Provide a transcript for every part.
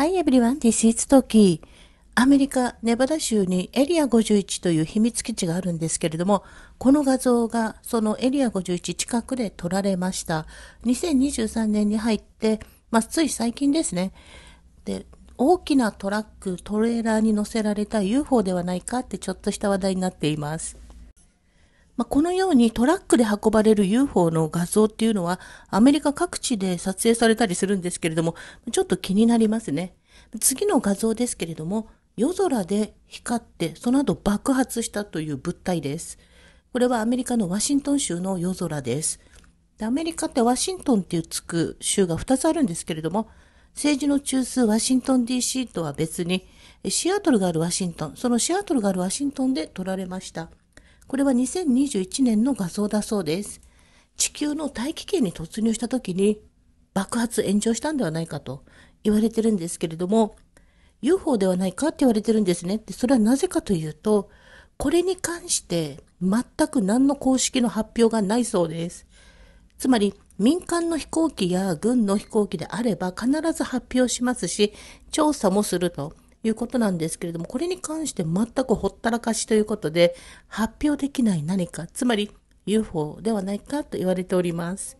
Hi everyone, this is Toki. アメリカ・ネバダ州にエリア51という秘密基地があるんですけれども、この画像がそのエリア51近くで撮られました。2023年に入って、まあ、つい最近ですね。で、大きなトラック、トレーラーに乗せられた UFO ではないかってちょっとした話題になっています。まあ、このようにトラックで運ばれる UFO の画像っていうのはアメリカ各地で撮影されたりするんですけれども、ちょっと気になりますね。次の画像ですけれども、夜空で光って、その後爆発したという物体です。これはアメリカのワシントン州の夜空です。でアメリカってワシントンっていうつく州が2つあるんですけれども、政治の中枢ワシントン DC とは別に、シアトルがあるワシントン、そのシアトルがあるワシントンで撮られました。これは2021年の画像だそうです。地球の大気圏に突入した時に爆発炎上したんではないかと言われてるんですけれども、UFO ではないかって言われてるんですねって、それはなぜかというと、これに関して全く何の公式の発表がないそうです。つまり、民間の飛行機や軍の飛行機であれば必ず発表しますし、調査もすると。いうことなんですけれども、これに関して全くほったらかしということで、発表できない何か、つまり UFO ではないかと言われております。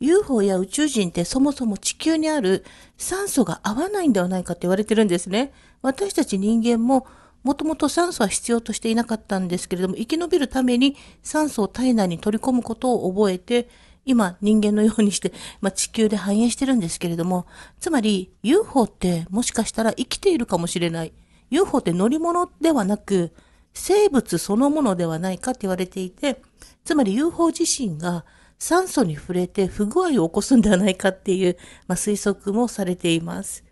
UFO や宇宙人ってそもそも地球にある酸素が合わないんではないかと言われてるんですね。私たち人間ももともと酸素は必要としていなかったんですけれども、生き延びるために酸素を体内に取り込むことを覚えて、今人間のようにして、まあ、地球で繁栄してるんですけれども、つまり UFO ってもしかしたら生きているかもしれない。UFO って乗り物ではなく、生物そのものではないかって言われていて、つまり UFO 自身が酸素に触れて不具合を起こすんではないかっていう、まあ、推測もされています。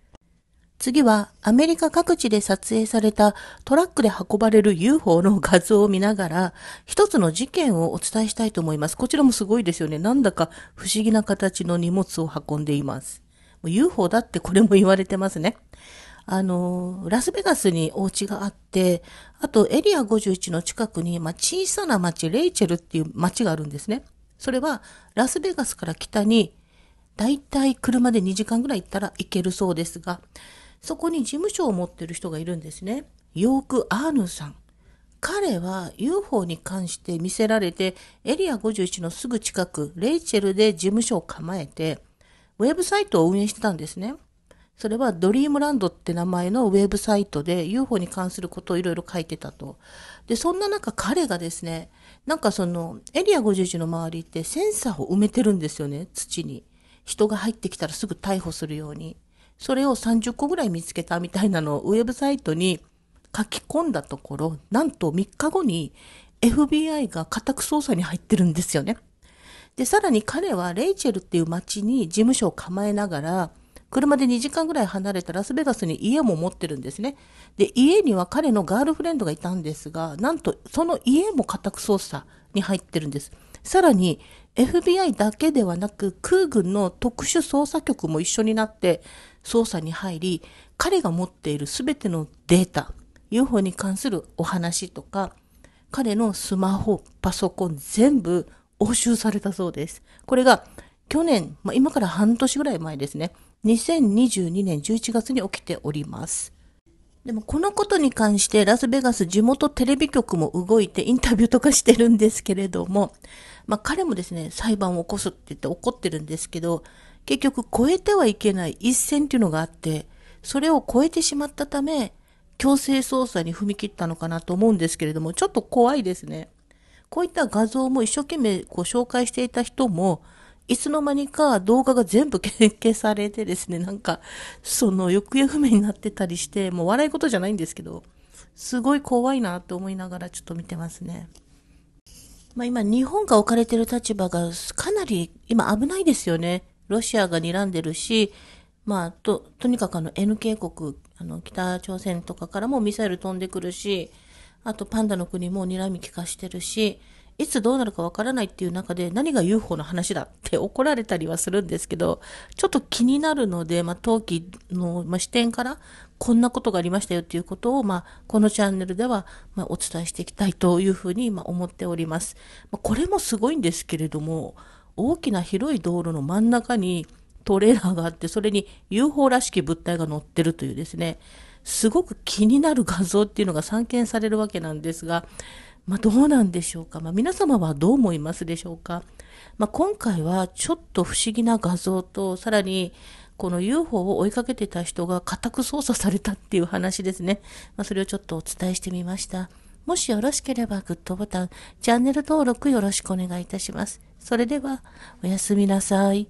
次はアメリカ各地で撮影されたトラックで運ばれる UFO の画像を見ながら一つの事件をお伝えしたいと思います。こちらもすごいですよね。なんだか不思議な形の荷物を運んでいます。UFO だってこれも言われてますね。あの、ラスベガスにお家があって、あとエリア51の近くに、まあ、小さな町、レイチェルっていう町があるんですね。それはラスベガスから北にだいたい車で2時間ぐらい行ったら行けるそうですが、そこに事務所を持ってる人がいるんですね。ヨーク・アーヌさん。彼は UFO に関して見せられて、エリア51のすぐ近く、レイチェルで事務所を構えて、ウェブサイトを運営してたんですね。それはドリームランドって名前のウェブサイトで UFO に関することをいろいろ書いてたと。で、そんな中彼がですね、なんかそのエリア51の周りってセンサーを埋めてるんですよね、土に。人が入ってきたらすぐ逮捕するように。それを30個ぐらい見つけたみたいなのをウェブサイトに書き込んだところ、なんと3日後に FBI が家宅捜査に入ってるんですよね。で、さらに彼はレイチェルっていう町に事務所を構えながら、車で2時間ぐらい離れたラスベガスに家も持ってるんですね。で、家には彼のガールフレンドがいたんですが、なんとその家も家宅捜査に入ってるんです。さらに FBI だけではなく空軍の特殊捜査局も一緒になって捜査に入り彼が持っている全てのデータ UFO に関するお話とか彼のスマホパソコン全部押収されたそうですこれが去年、まあ、今から半年ぐらい前ですね2022年11月に起きておりますでもこのことに関してラスベガス地元テレビ局も動いてインタビューとかしてるんですけれども、まあ彼もですね、裁判を起こすって言って怒ってるんですけど、結局超えてはいけない一線っていうのがあって、それを超えてしまったため、強制捜査に踏み切ったのかなと思うんですけれども、ちょっと怖いですね。こういった画像も一生懸命ご紹介していた人も、いつの間にか動画が全部消されてですね、なんか、その、行方不明になってたりして、もう笑い事じゃないんですけど、すごい怖いなと思いながらちょっと見てますね。まあ今、日本が置かれてる立場がかなり今危ないですよね。ロシアが睨んでるし、まあ、と、とにかくあの NK 国、あの、北朝鮮とかからもミサイル飛んでくるし、あとパンダの国も睨み利かしてるし、いつどうなるかわからないっていう中で何が UFO の話だって 怒られたりはするんですけど、ちょっと気になるので、まあ、陶器の、まあ、視点からこんなことがありましたよっていうことを、まあ、このチャンネルでは、まあ、お伝えしていきたいというふうに、まあ、思っております。まあ、これもすごいんですけれども、大きな広い道路の真ん中にトレーラーがあって、それに UFO らしき物体が乗ってるというですね、すごく気になる画像っていうのが散見されるわけなんですが、まあ、どうなんでしょうか、まあ、皆様はどう思いますでしょうか、まあ、今回はちょっと不思議な画像とさらにこの UFO を追いかけてた人が家宅捜査されたっていう話ですね、まあ、それをちょっとお伝えしてみましたもしよろしければグッドボタンチャンネル登録よろしくお願いいたしますそれではおやすみなさい。